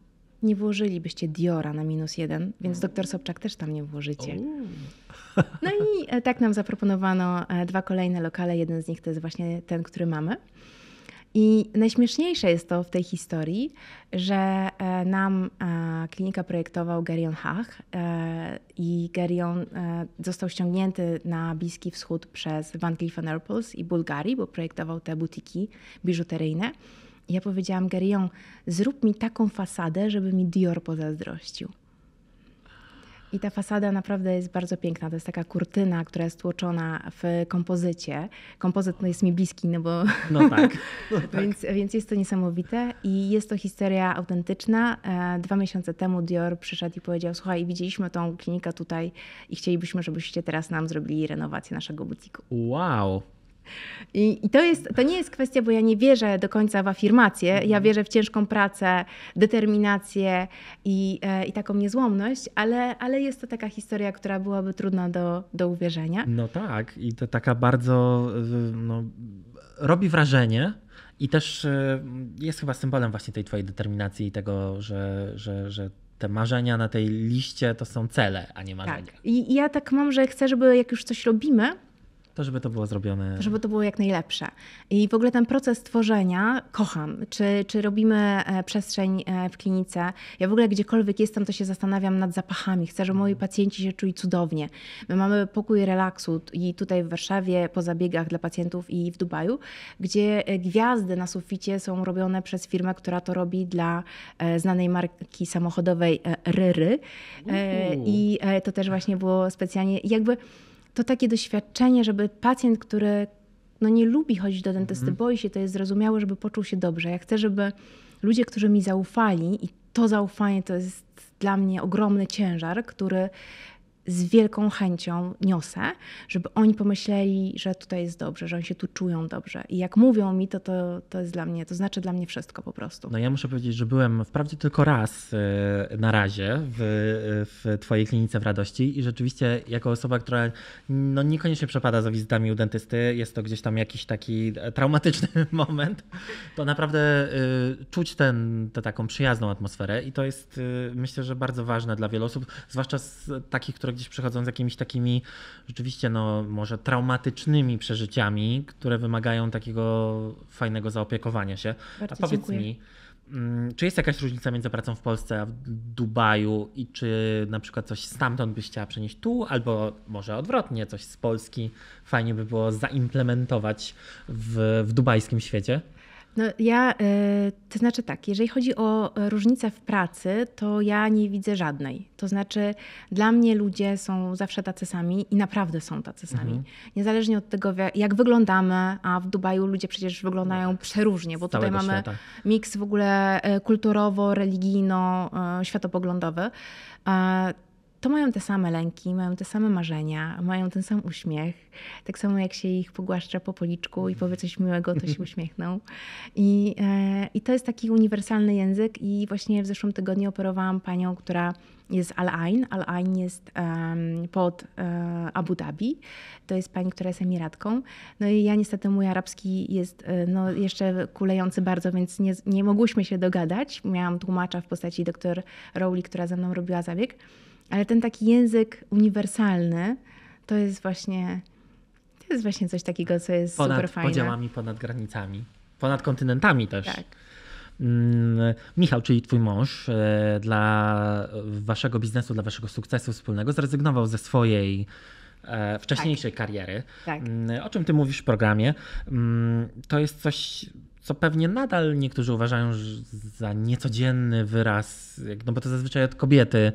nie włożylibyście Diora na minus jeden, więc doktor Sobczak też tam nie włożycie. No i e, tak nam zaproponowano dwa kolejne lokale, jeden z nich to jest właśnie ten, który mamy. I najśmieszniejsze jest to w tej historii, że e, nam e, klinika projektował Gerion Hach e, i Gerion został ściągnięty na Bliski Wschód przez Van Cleef Arpels i Bułgarii, bo projektował te butiki biżuteryjne. I ja powiedziałam, Gerion, zrób mi taką fasadę, żeby mi Dior pozazdrościł. I ta fasada naprawdę jest bardzo piękna. To jest taka kurtyna, która jest tłoczona w kompozycie. Kompozyt jest mi bliski, no bo. No tak. No tak. więc, więc jest to niesamowite i jest to historia autentyczna. E, dwa miesiące temu Dior przyszedł i powiedział: Słuchaj, widzieliśmy tą klinikę tutaj i chcielibyśmy, żebyście teraz nam zrobili renowację naszego butiku. Wow, i, I, to, jest, to nie jest kwestia, bo ja nie wierzę do końca w afirmację. Ja mhm. wierzę w ciężką pracę, determinację i, e, i taką niezłomność, ale, ale jest to taka historia, która byłaby trudna do, do uwierzenia. No tak, i to taka bardzo e, no, robi wrażenie. I też e, jest chyba symbolem właśnie tej twojej determinacji i tego, że, że, że te marzenia na tej liście to są cele, a nie marzenia. Tak. I ja tak mam, że chcę, żeby jak już coś robimy, to, żeby to było zrobione. Żeby to było jak najlepsze. I w ogóle ten proces tworzenia kocham. Czy, czy robimy e, przestrzeń e, w klinice? Ja w ogóle gdziekolwiek jestem, to się zastanawiam nad zapachami. Chcę, żeby moi mhm. pacjenci się czuli cudownie. My mamy pokój relaksu i tutaj w Warszawie, po zabiegach dla pacjentów i w Dubaju, gdzie e, gwiazdy na suficie są robione przez firmę, która to robi dla znanej marki samochodowej Ryry. Uhu. I to też właśnie było specjalnie jakby to takie doświadczenie, żeby pacjent, który no nie lubi chodzić do dentysty, mhm. boi się, to jest zrozumiałe, żeby poczuł się dobrze. Ja chcę, żeby ludzie, którzy mi zaufali i to zaufanie to jest dla mnie ogromny ciężar, który z wielką chęcią niosę, żeby oni pomyśleli, że tutaj jest dobrze, że oni się tu czują dobrze. I jak mówią mi, to to, to jest dla mnie, to znaczy dla mnie wszystko po prostu. No ja muszę powiedzieć, że byłem wprawdzie tylko raz e, na razie w, w Twojej klinice w Radości i rzeczywiście jako osoba, która no niekoniecznie przepada za wizytami u dentysty, jest to gdzieś tam jakiś taki traumatyczny moment, to naprawdę e, czuć ten, tę taką przyjazną atmosferę i to jest e, myślę, że bardzo ważne dla wielu osób, zwłaszcza z takich, które osoby gdzieś przychodzą z jakimiś takimi rzeczywiście, no może traumatycznymi przeżyciami, które wymagają takiego fajnego zaopiekowania się. Bardzo a powiedz dziękuję. mi, mm, czy jest jakaś różnica między pracą w Polsce a w Dubaju i czy na przykład coś stamtąd byś chciała przenieść tu, albo może odwrotnie, coś z Polski fajnie by było zaimplementować w, w dubajskim świecie? No ja, e, to znaczy tak, jeżeli chodzi o różnicę w pracy, to ja nie widzę żadnej. To znaczy dla mnie ludzie są zawsze tacy sami i naprawdę są tacy sami. Mhm. Niezależnie od tego, jak wyglądamy, a w Dubaju ludzie przecież wyglądają no tak. przeróżnie, bo tutaj mamy świata. miks w ogóle e, kulturowo, religijno, e, światopoglądowy to mają te same lęki, mają te same marzenia, mają ten sam uśmiech. Tak samo jak się ich pogłaszcza po policzku i powie coś miłego, to się uśmiechną. I, e, I to jest taki uniwersalny język. I właśnie w zeszłym tygodniu operowałam panią, która jest Al Ain. Al Ain jest um, pod um, Abu Dhabi. To jest pani, która jest emiratką. No i ja niestety mój arabski jest e, no, jeszcze kulejący bardzo, więc nie, nie mogłyśmy się dogadać. Miałam tłumacza w postaci doktor Rowley, która ze mną robiła zabieg. Ale ten taki język uniwersalny to jest właśnie, to jest właśnie coś takiego, co jest ponad super fajne. Ponad podziałami, ponad granicami, ponad kontynentami też. Tak. Mm, Michał, czyli twój mąż, e, dla waszego biznesu, dla waszego sukcesu wspólnego zrezygnował ze swojej e, wcześniejszej tak. kariery. Tak. Mm, o czym ty mówisz w programie? Mm, to jest coś, co pewnie nadal niektórzy uważają za niecodzienny wyraz, no bo to zazwyczaj od kobiety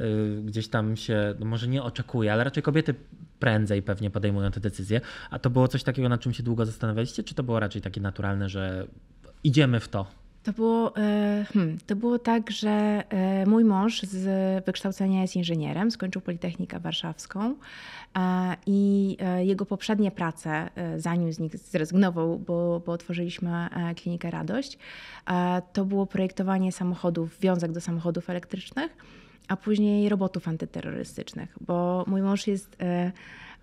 Y, gdzieś tam się, no może nie oczekuje, ale raczej kobiety prędzej pewnie podejmują te decyzje. A to było coś takiego, na czym się długo zastanawialiście, czy to było raczej takie naturalne, że idziemy w to? To było, e, hmm, to było tak, że e, mój mąż z wykształcenia jest inżynierem, skończył Politechnikę Warszawską i e, jego poprzednie prace, zanim z nich zrezygnował, bo, bo otworzyliśmy klinikę Radość, to było projektowanie samochodów, wiązek do samochodów elektrycznych a później robotów antyterrorystycznych, bo mój mąż jest e,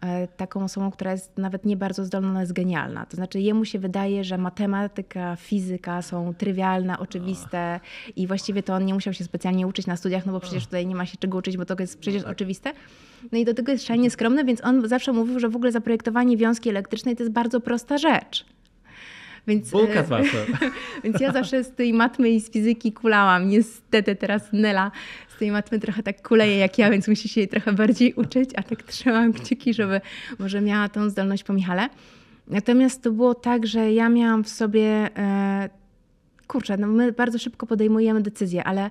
e, taką osobą, która jest nawet nie bardzo zdolna, ale jest genialna. To znaczy, jemu się wydaje, że matematyka, fizyka są trywialne, oczywiste i właściwie to on nie musiał się specjalnie uczyć na studiach, no bo przecież tutaj nie ma się czego uczyć, bo to jest przecież no tak. oczywiste. No i do tego jest szalenie skromny, więc on zawsze mówił, że w ogóle zaprojektowanie wiązki elektrycznej to jest bardzo prosta rzecz. Więc, Bułka z e, więc ja zawsze z tej matmy i z fizyki kulałam. Niestety teraz Nela tej matmy trochę tak kuleje jak ja, więc musi się jej trochę bardziej uczyć, a tak trzymałam kciuki, żeby może miała tą zdolność po Michale. Natomiast to było tak, że ja miałam w sobie, e, kurczę, no my bardzo szybko podejmujemy decyzje, ale,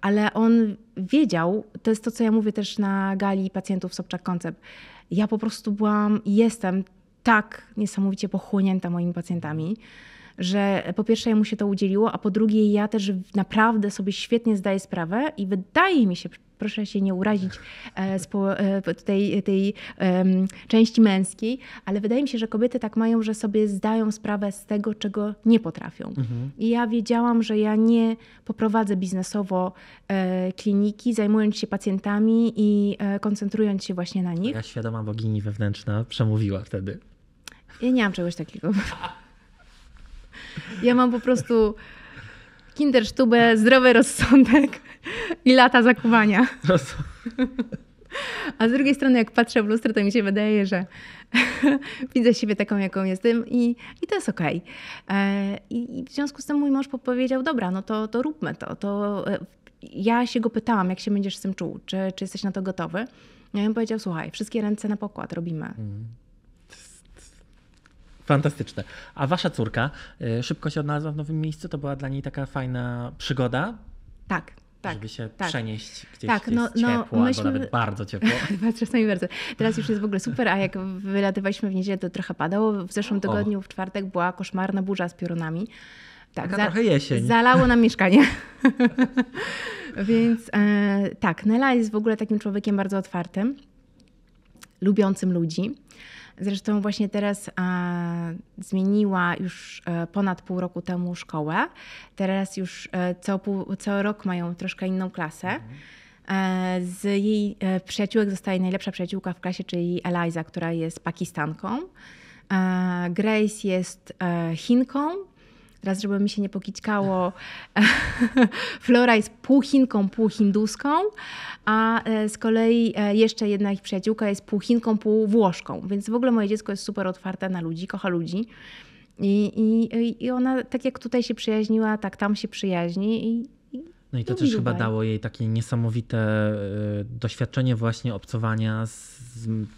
ale on wiedział, to jest to, co ja mówię też na gali pacjentów Sobczak Koncept, ja po prostu byłam, jestem tak niesamowicie pochłonięta moimi pacjentami, że po pierwsze mu się to udzieliło, a po drugie ja też naprawdę sobie świetnie zdaję sprawę i wydaje mi się, proszę się nie urazić e, e, tej, tej części męskiej, ale wydaje mi się, że kobiety tak mają, że sobie zdają sprawę z tego, czego nie potrafią. Mhm. I ja wiedziałam, że ja nie poprowadzę biznesowo e, kliniki, zajmując się pacjentami i e, koncentrując się właśnie na nich. Ja świadoma bogini wewnętrzna przemówiła wtedy. Ja nie mam czegoś takiego. Ja mam po prostu kindersztubę, zdrowy rozsądek i lata zakuwania. A z drugiej strony, jak patrzę w lustro, to mi się wydaje, że widzę siebie taką, jaką jestem i, i to jest okej. Okay. E, I w związku z tym mój mąż powiedział, dobra, no to, to róbmy to. to. E, ja się go pytałam, jak się będziesz z tym czuł, czy, czy jesteś na to gotowy. No I on powiedział, słuchaj, wszystkie ręce na pokład robimy. Mhm fantastyczne. A wasza córka y, szybko się odnalazła w nowym miejscu, to była dla niej taka fajna przygoda? Tak. Tak, żeby się tak, przenieść gdzieś, tak, gdzieś no, no ciepło, no, myśmy... albo nawet bardzo ciepło. bardzo. Teraz już jest w ogóle super, a jak wylatywaliśmy w niedzielę, to trochę padało. W zeszłym tygodniu, w czwartek, była koszmarna burza z piorunami. Tak, Taka za, trochę jesień. Zalało nam mieszkanie. Więc e, tak, Nela jest w ogóle takim człowiekiem bardzo otwartym, lubiącym ludzi. Zresztą właśnie teraz e, zmieniła już e, ponad pół roku temu szkołę. Teraz już e, co, pół, co rok mają troszkę inną klasę. Z jej przyjaciółek zostaje najlepsza przyjaciółka w klasie, czyli Eliza, która jest Pakistanką. Grace jest Chinką, teraz żeby mi się nie pokićkało, Flora jest półchinką, półhinduską, a e, z kolei e, jeszcze jedna ich przyjaciółka jest półchinką, półwłoszką. więc w ogóle moje dziecko jest super otwarte na ludzi, kocha ludzi. I, i, I ona, tak jak tutaj się przyjaźniła, tak tam się przyjaźni. I no i to no też Dubaj. chyba dało jej takie niesamowite e, doświadczenie właśnie obcowania z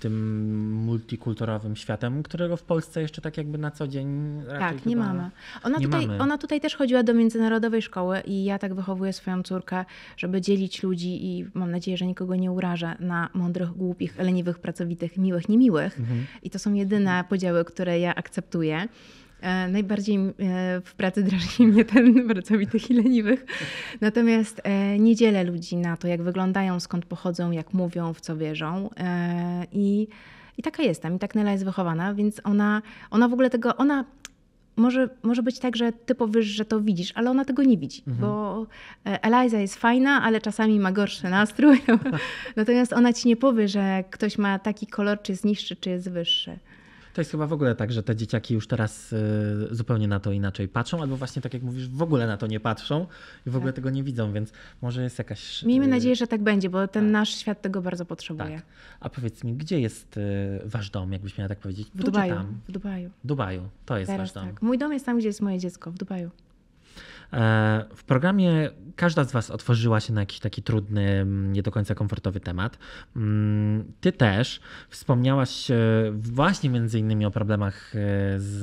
tym multikulturowym światem, którego w Polsce jeszcze tak jakby na co dzień raczej Tak, nie mamy. Ona, nie tutaj, mamy. ona tutaj też chodziła do międzynarodowej szkoły i ja tak wychowuję swoją córkę, żeby dzielić ludzi i mam nadzieję, że nikogo nie urażę na mądrych, głupich, leniwych, pracowitych, miłych, niemiłych. Mhm. I to są jedyne podziały, które ja akceptuję. E, najbardziej e, w pracy drażni mnie ten pracowitych i leniwych. Natomiast e, nie dzielę ludzi na to, jak wyglądają, skąd pochodzą, jak mówią, w co wierzą. I, i taka jestem, i tak Nela jest wychowana, więc ona, ona w ogóle tego, ona może, może być tak, że ty powiesz, że to widzisz, ale ona tego nie widzi, mhm. bo Eliza jest fajna, ale czasami ma gorszy nastrój. Natomiast ona ci nie powie, że ktoś ma taki kolor, czy jest niższy, czy jest wyższy. To jest chyba w ogóle tak, że te dzieciaki już teraz y, zupełnie na to inaczej patrzą, albo właśnie tak jak mówisz, w ogóle na to nie patrzą i w ogóle tak. tego nie widzą, więc może jest jakaś. Y, Miejmy nadzieję, że tak będzie, bo ten tak. nasz świat tego bardzo potrzebuje. Tak. A powiedz mi, gdzie jest y, wasz dom, jakbyś miała tak powiedzieć? W tu Dubaju. W Dubaju. Dubaju, to jest teraz wasz dom. Tak. Mój dom jest tam, gdzie jest moje dziecko, w Dubaju. E, w programie każda z Was otworzyła się na jakiś taki trudny, mm, nie do końca komfortowy temat. Mm, ty też wspomniałaś właśnie między innymi o problemach e, z,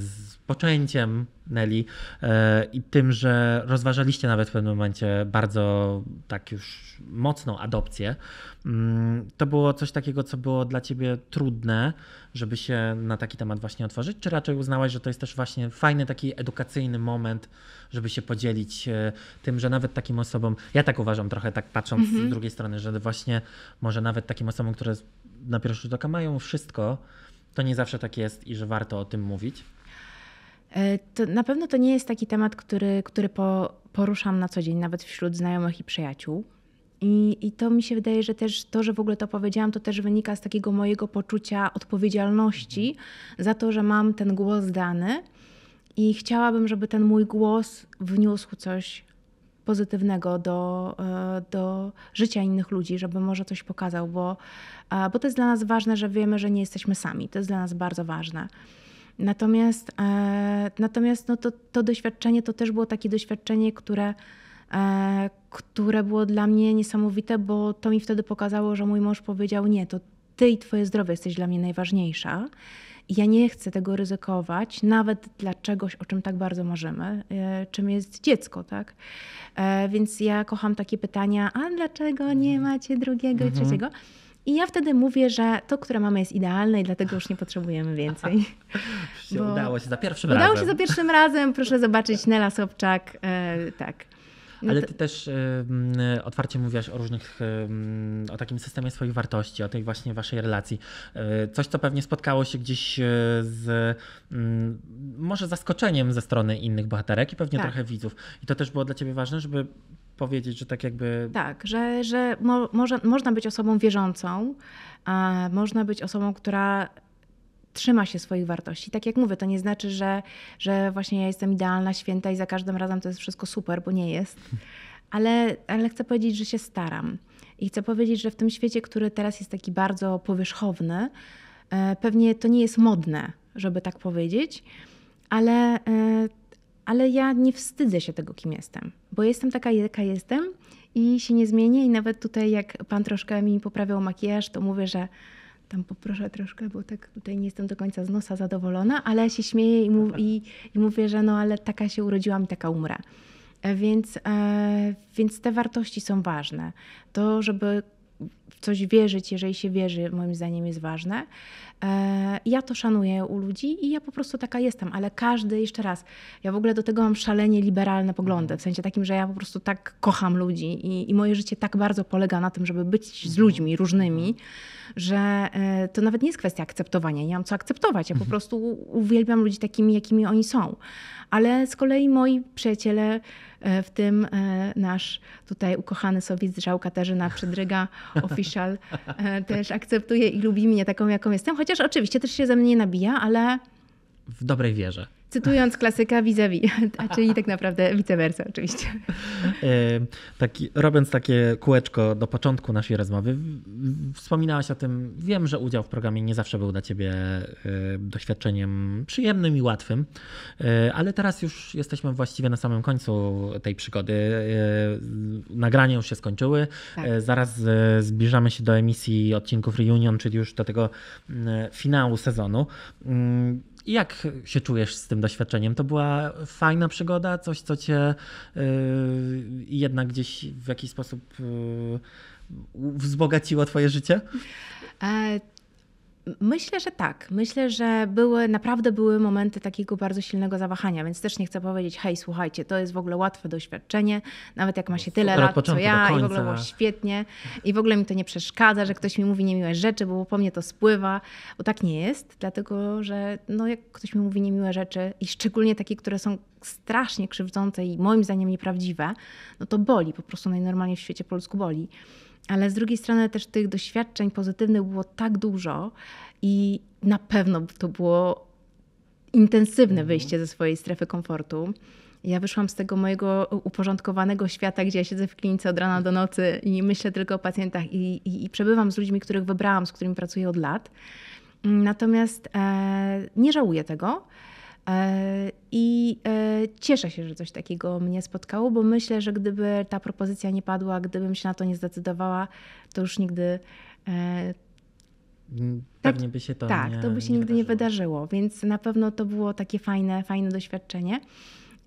z poczęciem Neli e, i tym, że rozważaliście nawet w pewnym momencie bardzo tak już mocną adopcję. Mm, to było coś takiego, co było dla Ciebie trudne żeby się na taki temat właśnie otworzyć, czy raczej uznałaś, że to jest też właśnie fajny taki edukacyjny moment, żeby się podzielić e, tym, że nawet takim osobom, ja tak uważam trochę, tak patrząc mm -hmm. z mhm. drugiej strony, że właśnie może nawet takim osobom, które na pierwszy rzut oka mają wszystko, to nie zawsze tak jest i że warto o tym mówić. E, to na pewno to nie jest taki temat, który, który po, poruszam na co dzień, nawet wśród znajomych i przyjaciół. I, I to mi się wydaje, że też to, że w ogóle to powiedziałam, to też wynika z takiego mojego poczucia odpowiedzialności za to, że mam ten głos dany i chciałabym, żeby ten mój głos wniósł coś pozytywnego do, e, do życia innych ludzi, żeby może coś pokazał, bo, e, bo to jest dla nas ważne, że wiemy, że nie jesteśmy sami. To jest dla nas bardzo ważne. Natomiast, e, natomiast no to, to doświadczenie to też było takie doświadczenie, które E, które było dla mnie niesamowite, bo to mi wtedy pokazało, że mój mąż powiedział: Nie, to ty i twoje zdrowie jesteś dla mnie najważniejsza. ja nie chcę tego ryzykować, nawet dla czegoś, o czym tak bardzo marzymy, e, czym jest dziecko, tak? E, więc ja kocham takie pytania: A dlaczego nie mhm. macie drugiego mhm. i trzeciego? I ja wtedy mówię, że to, które mamy jest idealne i dlatego już nie potrzebujemy więcej. Bo udało się za pierwszym udało razem. Udało się za pierwszym razem. Proszę zobaczyć Nela Sobczak. E, tak. No Ale ty też otwarcie mówiłaś o różnych, o takim systemie swoich wartości, o tej właśnie waszej relacji. E, coś, co pewnie spotkało się gdzieś e, z mm, może zaskoczeniem ze strony innych bohaterek i pewnie tak. trochę widzów. I to też było dla ciebie ważne, żeby powiedzieć, że tak jakby. Tak, że, że mo, może, można być osobą wierzącą, a można być osobą, która trzyma się swoich wartości. Tak jak mówię, to nie znaczy, że, że właśnie ja jestem idealna, święta i za każdym razem to jest wszystko super, bo nie jest. Ale, ale chcę powiedzieć, że się staram. I chcę powiedzieć, że w tym świecie, który teraz jest taki bardzo powierzchowny, e, pewnie to nie jest modne, żeby tak powiedzieć, ale, e, ale ja nie wstydzę się tego, kim jestem, bo jestem taka, jaka jestem i się nie zmienię. I nawet tutaj, jak pan troszkę mi poprawiał makijaż, to mówię, że tam poproszę troszkę, bo tak tutaj nie jestem do końca z nosa zadowolona, ale się śmieję i, mów, i, i mówię, że no ale taka się urodziłam i taka umrę. E, więc, e, więc te wartości są ważne. To, żeby w coś wierzyć, jeżeli się wierzy, moim zdaniem jest ważne. E, ja to szanuję u ludzi i ja po prostu taka jestem, ale każdy, jeszcze raz, ja w ogóle do tego mam szalenie liberalne poglądy, w mhm. sensie takim, że ja po prostu tak kocham ludzi i, i moje życie tak bardzo polega na tym, żeby być z ludźmi mhm. różnymi, mhm. że e, to nawet nie jest kwestia akceptowania, nie mam co akceptować, ja po prostu uwielbiam ludzi takimi, jakimi oni są. Ale z kolei moi przyjaciele, e, w tym nasz tutaj ukochany sowiec żał Katarzyna Przydryga, official, też akceptuje i lubi mnie taką, jaką jestem, chociaż Chociaż oczywiście też się ze mnie nabija, ale. W dobrej wierze. Cytując klasyka vis-a-vis, a czyli tak naprawdę vice versa oczywiście. Tak, robiąc takie kółeczko do początku naszej rozmowy, wspominałaś o tym, wiem, że udział w programie nie zawsze był dla Ciebie doświadczeniem przyjemnym i łatwym, e, ale teraz już jesteśmy właściwie na samym końcu tej przygody. E, nagrania już się skończyły, tak. E, zaraz zbliżamy się do emisji odcinków Reunion, czyli już do tego mm, finału sezonu. Mm, jak się czujesz z tym doświadczeniem? To była fajna przygoda, coś, co cię yy, jednak gdzieś w jakiś sposób. Yy, wzbogaciło Twoje życie? E, Myślę, że tak. Myślę, że były, naprawdę były momenty takiego bardzo silnego zawahania, więc też nie chcę powiedzieć, hej, słuchajcie, to jest w ogóle łatwe doświadczenie, nawet jak ma się tyle lat, co ja i w ogóle było świetnie i w ogóle mi to nie przeszkadza, że ktoś mi mówi niemiłe rzeczy, bo po mnie to spływa, bo tak nie jest, dlatego, że no, jak ktoś mi mówi niemiłe rzeczy i szczególnie takie, które są strasznie krzywdzące i moim zdaniem nieprawdziwe, no to boli, po prostu najnormalniej w świecie polsku boli ale z drugiej strony też tych doświadczeń pozytywnych było tak dużo i na pewno to było intensywne mhm. wyjście ze swojej strefy komfortu. Ja wyszłam z tego mojego uporządkowanego świata, gdzie ja siedzę w klinice od rana do nocy i myślę tylko o pacjentach i, i, i przebywam z ludźmi, których wybrałam, z którymi pracuję od lat. Natomiast e, nie żałuję tego. E, I e, cieszę się, że coś takiego mnie spotkało, bo myślę, że gdyby ta propozycja nie padła, gdybym się na to nie zdecydowała, to już nigdy. E, mm, tak, pewnie tak, by się to Tak, nie, to by się nie nigdy wydarzyło. nie wydarzyło, więc na pewno to było takie fajne, fajne doświadczenie.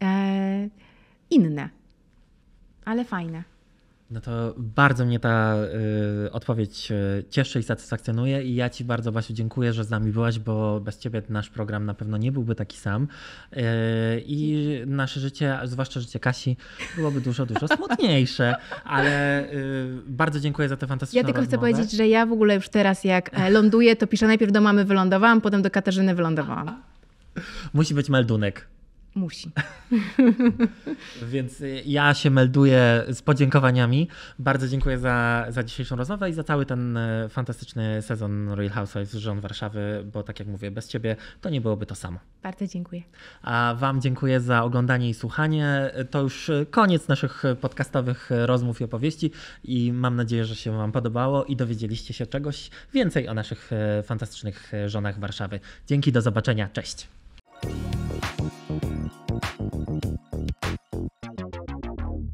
E, inne, ale fajne. No to bardzo mnie ta y, odpowiedź y, cieszy i satysfakcjonuje i ja Ci bardzo Basiu dziękuję, że z nami byłaś, bo bez Ciebie nasz program na pewno nie byłby taki sam y, i nasze życie, zwłaszcza życie Kasi, byłoby dużo, dużo smutniejsze, ale y, bardzo dziękuję za tę fantastyczną Ja tylko rozmowę. chcę powiedzieć, że ja w ogóle już teraz jak e, ląduję, to piszę najpierw do mamy wylądowałam, potem do Katarzyny wylądowałam. Musi być meldunek. Musi. Więc y, ja się melduję z podziękowaniami. Bardzo dziękuję za, za dzisiejszą rozmowę i za cały ten y, fantastyczny sezon Real Housewives Żon Warszawy, bo tak jak mówię, bez ciebie to nie byłoby to samo. Bardzo dziękuję. A wam dziękuję za oglądanie i słuchanie. To już y, koniec naszych podcastowych rozmów i opowieści i mam nadzieję, że się wam podobało i dowiedzieliście się czegoś więcej o naszych fantastycznych żonach Warszawy. Dzięki, do zobaczenia. Cześć.